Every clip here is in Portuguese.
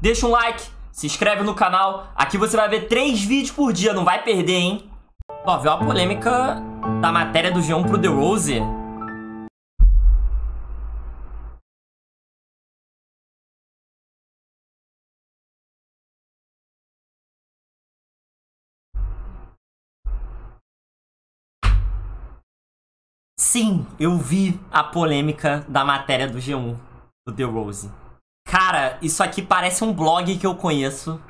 deixa um like, se inscreve no canal. Aqui você vai ver três vídeos por dia, não vai perder, hein? Ó, viu a polêmica da matéria do G1 pro The Rose? Sim, eu vi a polêmica da matéria do G1 do The Rose. Cara, isso aqui parece um blog que eu conheço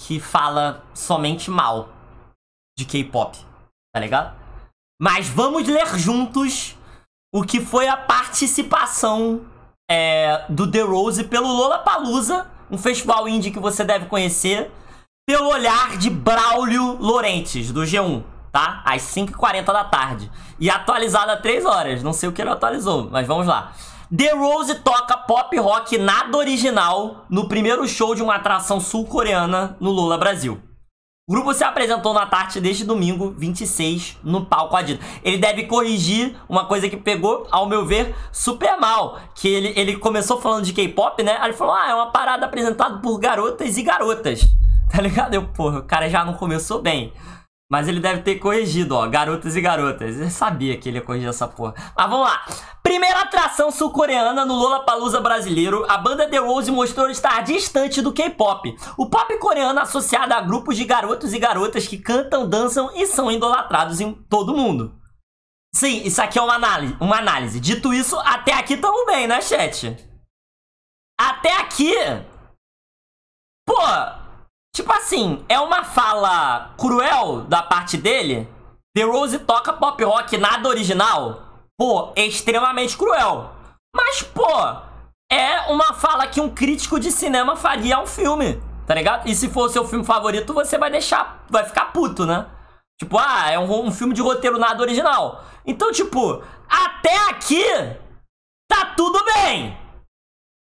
que fala somente mal de K-pop, tá ligado? Mas vamos ler juntos o que foi a participação é, do The Rose pelo Lollapalooza, um festival indie que você deve conhecer, pelo olhar de Braulio Lorentes, do G1, tá? Às 5h40 da tarde. E atualizado a 3 horas, não sei o que ele atualizou, mas vamos lá. The Rose toca pop rock nada original no primeiro show de uma atração sul-coreana no Lula Brasil. O grupo se apresentou na tarde deste domingo, 26, no palco Adidas. Ele deve corrigir uma coisa que pegou, ao meu ver, super mal. Que ele, ele começou falando de K-pop, né? Aí ele falou, ah, é uma parada apresentada por garotas e garotas. Tá ligado? Eu, porra, o cara já não começou bem. Mas ele deve ter corrigido, ó. Garotas e garotas. Eu sabia que ele ia corrigir essa porra. Mas vamos lá. Primeira atração sul-coreana no Lollapalooza brasileiro, a banda The Rose mostrou estar distante do K-pop. O pop coreano associado a grupos de garotos e garotas que cantam, dançam e são idolatrados em todo mundo. Sim, isso aqui é uma análise, uma análise. Dito isso, até aqui tamo bem, né, chat? Até aqui... Pô, Tipo assim, é uma fala cruel da parte dele. The Rose toca pop rock nada original. Pô, é extremamente cruel. Mas, pô, é uma fala que um crítico de cinema faria ao filme, tá ligado? E se for o seu filme favorito, você vai deixar, vai ficar puto, né? Tipo, ah, é um, um filme de roteiro nada original. Então, tipo, até aqui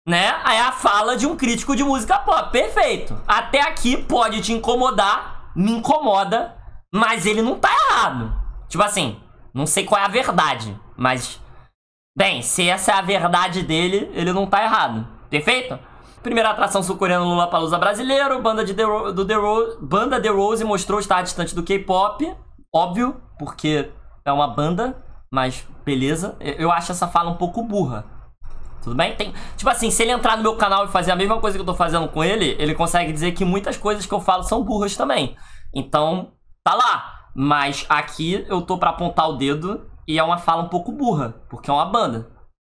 né? É a fala de um crítico de música pop. Perfeito. Até aqui pode te incomodar, me incomoda, mas ele não tá errado. Tipo assim, não sei qual é a verdade, mas. Bem, se essa é a verdade dele, ele não tá errado. Perfeito? Primeira atração sul-coreana Lula Palusa brasileiro, banda de The Ro do The Ro banda The Rose mostrou estar distante do K-pop, óbvio, porque é uma banda, mas beleza. Eu acho essa fala um pouco burra tudo bem? Tem, tipo assim, se ele entrar no meu canal e fazer a mesma coisa que eu tô fazendo com ele, ele consegue dizer que muitas coisas que eu falo são burras também. Então, tá lá. Mas aqui eu tô pra apontar o dedo e é uma fala um pouco burra, porque é uma banda.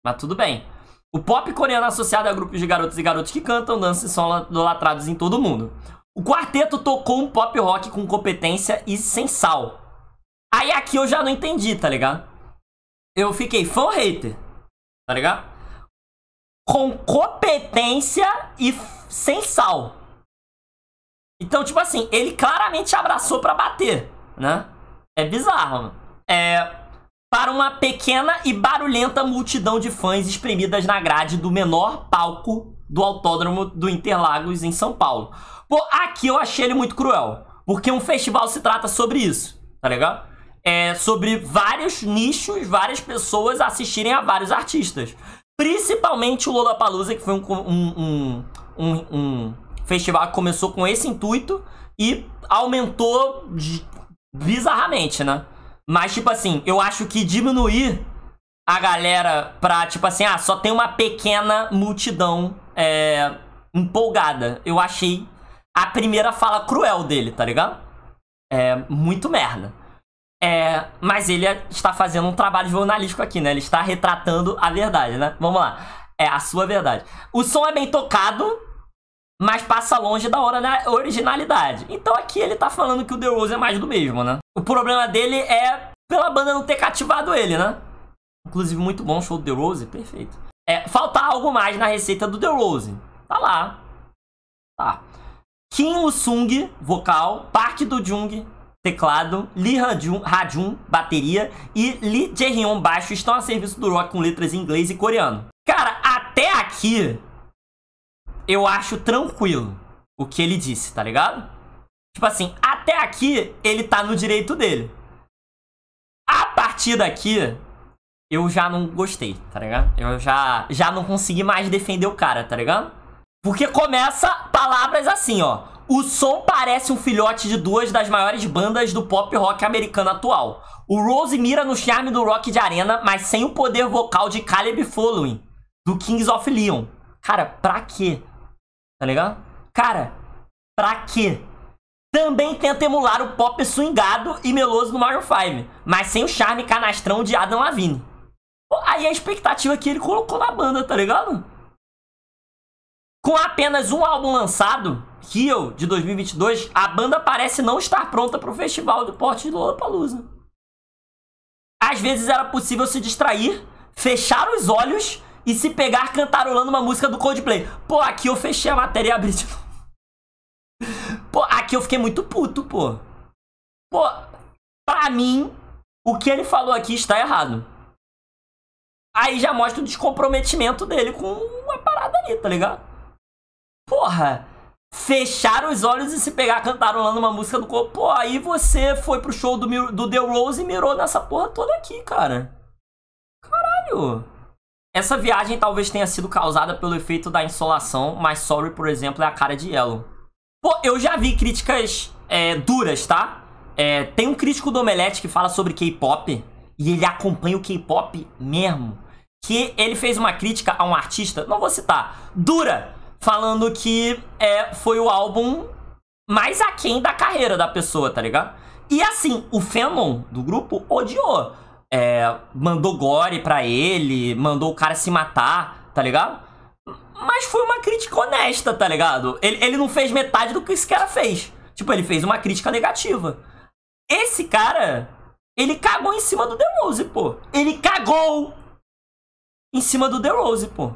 Mas tudo bem. O pop coreano associado a grupos de garotos e garotos que cantam, dançam e são idolatrados em todo mundo. O quarteto tocou um pop rock com competência e sem sal. Aí aqui eu já não entendi, tá ligado? Eu fiquei fã hater? Tá ligado? com competência e sem sal. Então, tipo assim, ele claramente abraçou para bater, né? É bizarro. É para uma pequena e barulhenta multidão de fãs espremidas na grade do menor palco do Autódromo do Interlagos em São Paulo. Pô, aqui eu achei ele muito cruel, porque um festival se trata sobre isso, tá legal? É sobre vários nichos, várias pessoas assistirem a vários artistas. Principalmente o Lollapalooza, que foi um, um, um, um, festival que começou com esse intuito e aumentou bizarramente, né? Mas, tipo assim, eu acho que diminuir a galera pra, tipo assim, ah, só tem uma pequena multidão é, empolgada. Eu achei a primeira fala cruel dele, tá ligado? É muito merda. É, mas ele está fazendo um trabalho jornalístico aqui, né? Ele está retratando a verdade, né? Vamos lá. É a sua verdade. O som é bem tocado, mas passa longe da hora da né? originalidade. Então aqui ele tá falando que o The Rose é mais do mesmo, né? O problema dele é pela banda não ter cativado ele, né? Inclusive, muito bom show do The Rose, perfeito. É, falta algo mais na receita do The Rose. Tá lá. Tá. Kim sung vocal. Park Do Jung, teclado, Lee Hajun, bateria e Lee Jaehyun baixo estão a serviço do rock com letras em inglês e coreano. Cara, até aqui eu acho tranquilo o que ele disse, tá ligado? Tipo assim, até aqui ele tá no direito dele. A partir daqui eu já não gostei, tá ligado? Eu já já não consegui mais defender o cara, tá ligado? Porque começa palavras assim, ó. O som parece um filhote de duas das maiores bandas do pop rock americano atual. O Rose mira no charme do rock de arena, mas sem o poder vocal de Caleb Following, do Kings of Leon. Cara, pra quê? Tá ligado? Cara, pra quê? Também tenta emular o pop swingado e meloso do Mario 5, mas sem o charme canastrão de Adam Lavigne. Aí a expectativa que ele colocou na banda, tá ligado? Com apenas um álbum lançado, Rio, de 2022, a banda parece não estar pronta para o festival de porte de Lollapalooza. Às vezes era possível se distrair, fechar os olhos e se pegar cantarolando uma música do Coldplay. Pô, aqui eu fechei a matéria e abri de novo. Pô, aqui eu fiquei muito puto, pô. Pô, pra mim, o que ele falou aqui está errado. Aí já mostra o descomprometimento dele com uma parada ali, tá ligado? porra, fechar os olhos e se pegar cantarolando uma música do corpo. Pô, aí você foi pro show do, do The Rose e mirou nessa porra toda aqui, cara. Caralho. Essa viagem talvez tenha sido causada pelo efeito da insolação, mas Sorry, por exemplo, é a cara de Yellow. Pô, eu já vi críticas é, duras, tá? É, tem um crítico do Omelete que fala sobre K-pop e ele acompanha o K-pop mesmo. Que ele fez uma crítica a um artista, não vou citar, dura, falando que é, foi o álbum mais aquém da carreira da pessoa, tá ligado? E assim, o Fenon do grupo odiou. É, mandou gore pra ele, mandou o cara se matar, tá ligado? Mas foi uma crítica honesta, tá ligado? Ele, ele não fez metade do que esse cara fez. Tipo, ele fez uma crítica negativa. Esse cara, ele cagou em cima do The Rose, pô. Ele cagou em cima do The Rose, pô.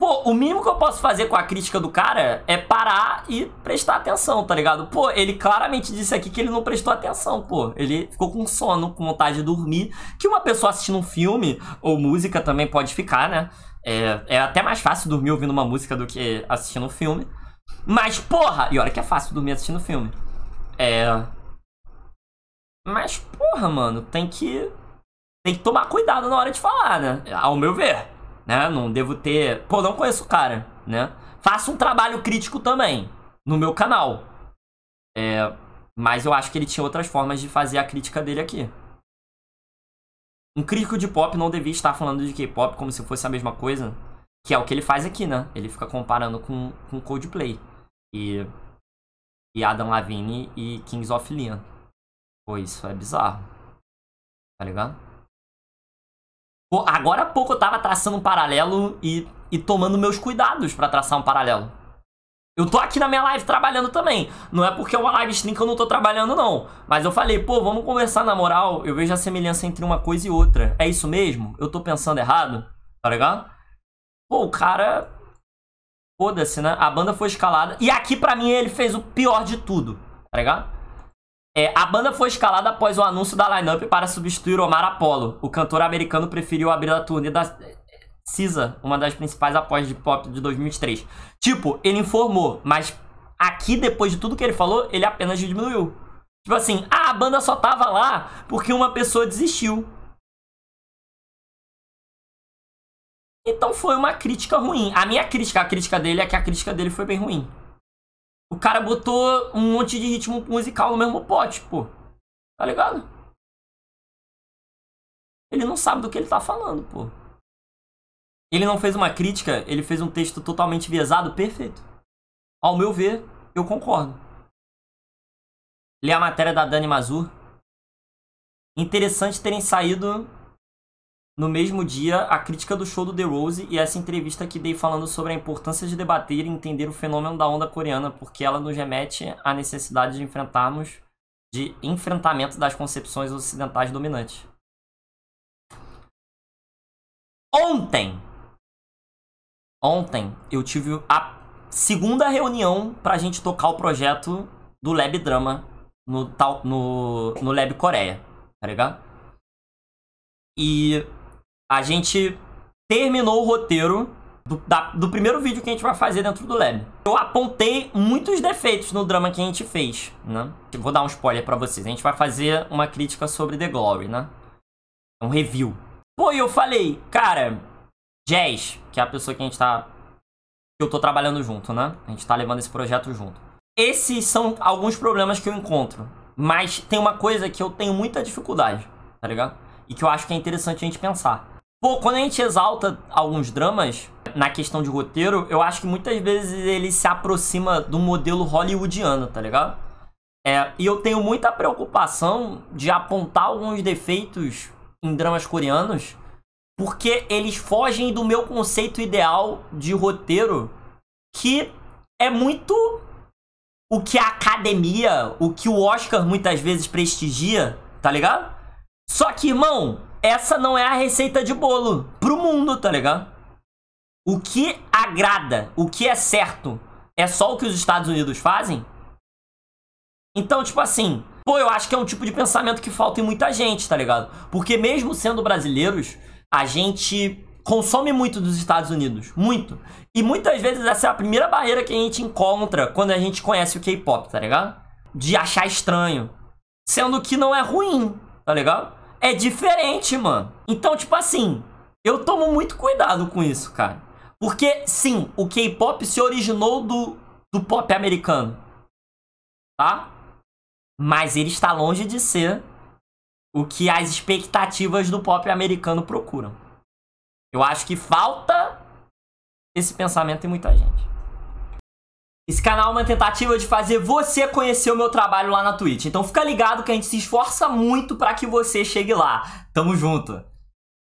Pô, o mínimo que eu posso fazer com a crítica do cara é parar e prestar atenção, tá ligado? Pô, ele claramente disse aqui que ele não prestou atenção, pô. Ele ficou com sono, com vontade de dormir. Que uma pessoa assistindo um filme ou música também pode ficar, né? É, é até mais fácil dormir ouvindo uma música do que assistindo um filme. Mas, porra! E olha que é fácil dormir assistindo filme. É. Mas, porra, mano, tem que. Tem que tomar cuidado na hora de falar, né? Ao meu ver né? Não devo ter. Pô, não conheço o cara, né? Faço um trabalho crítico também no meu canal. É, mas eu acho que ele tinha outras formas de fazer a crítica dele aqui. Um crítico de pop não devia estar falando de K-pop como se fosse a mesma coisa. Que é o que ele faz aqui, né? Ele fica comparando com, com Coldplay. E, e Adam Lavigne e Kings of Leon. Pô, isso é bizarro. Tá ligado? Agora há pouco eu tava traçando um paralelo e, e tomando meus cuidados para traçar um paralelo. Eu tô aqui na minha live trabalhando também. Não é porque é uma live stream que eu não tô trabalhando, não. Mas eu falei, pô, vamos conversar na moral. Eu vejo a semelhança entre uma coisa e outra. É isso mesmo? Eu tô pensando errado? Tá ligado? Pô, o cara. Foda-se, né? A banda foi escalada. E aqui, pra mim, ele fez o pior de tudo. Tá ligado? É, a banda foi escalada após o anúncio da lineup para substituir Omar Apollo. O cantor americano preferiu abrir a turnê da Cisa, uma das principais apostas de pop de 2003. Tipo, ele informou, mas aqui, depois de tudo que ele falou, ele apenas diminuiu. Tipo assim, ah, a banda só tava lá porque uma pessoa desistiu. Então foi uma crítica ruim. A minha crítica, a crítica dele é que a crítica dele foi bem ruim. O cara botou um monte de ritmo musical no mesmo pote, pô. Tá ligado? Ele não sabe do que ele tá falando, pô. Ele não fez uma crítica, ele fez um texto totalmente viesado, perfeito. Ao meu ver, eu concordo. Li a matéria da Dani Mazur. Interessante terem saído no mesmo dia, a crítica do show do The Rose e essa entrevista que dei falando sobre a importância de debater e entender o fenômeno da onda coreana, porque ela nos remete à necessidade de enfrentarmos de enfrentamento das concepções ocidentais dominantes. Ontem, ontem eu tive a segunda reunião para a gente tocar o projeto do Lab Drama no, tal, no, no Lab Coreia, tá ligado? E a gente terminou o roteiro do, da, do, primeiro vídeo que a gente vai fazer dentro do Lab. Eu apontei muitos defeitos no drama que a gente fez, né? Vou dar um spoiler pra vocês. A gente vai fazer uma crítica sobre The Glory, né? É um review. Pô, e eu falei, cara, Jazz, que é a pessoa que a gente tá... Que eu tô trabalhando junto, né? A gente tá levando esse projeto junto. Esses são alguns problemas que eu encontro. Mas tem uma coisa que eu tenho muita dificuldade, tá ligado? E que eu acho que é interessante a gente pensar. Pô, quando a gente exalta alguns dramas na questão de roteiro, eu acho que muitas vezes ele se aproxima do modelo hollywoodiano, tá ligado? É, e eu tenho muita preocupação de apontar alguns defeitos em dramas coreanos, porque eles fogem do meu conceito ideal de roteiro, que é muito o que a academia, o que o Oscar muitas vezes prestigia, tá ligado? Só que, irmão, essa não é a receita de bolo pro mundo, tá ligado? O que agrada, o que é certo, é só o que os Estados Unidos fazem? Então, tipo assim, pô, eu acho que é um tipo de pensamento que falta em muita gente, tá ligado? Porque mesmo sendo brasileiros, a gente consome muito dos Estados Unidos, muito. E muitas vezes essa é a primeira barreira que a gente encontra quando a gente conhece o K-pop, tá ligado? De achar estranho. Sendo que não é ruim, tá ligado? é diferente, mano. Então, tipo assim, eu tomo muito cuidado com isso, cara. Porque, sim, o K-pop se originou do, do pop americano. Tá? Mas ele está longe de ser o que as expectativas do pop americano procuram. Eu acho que falta esse pensamento em muita gente. Esse canal é uma tentativa de fazer você conhecer o meu trabalho lá na Twitch. Então fica ligado que a gente se esforça muito para que você chegue lá. Tamo junto.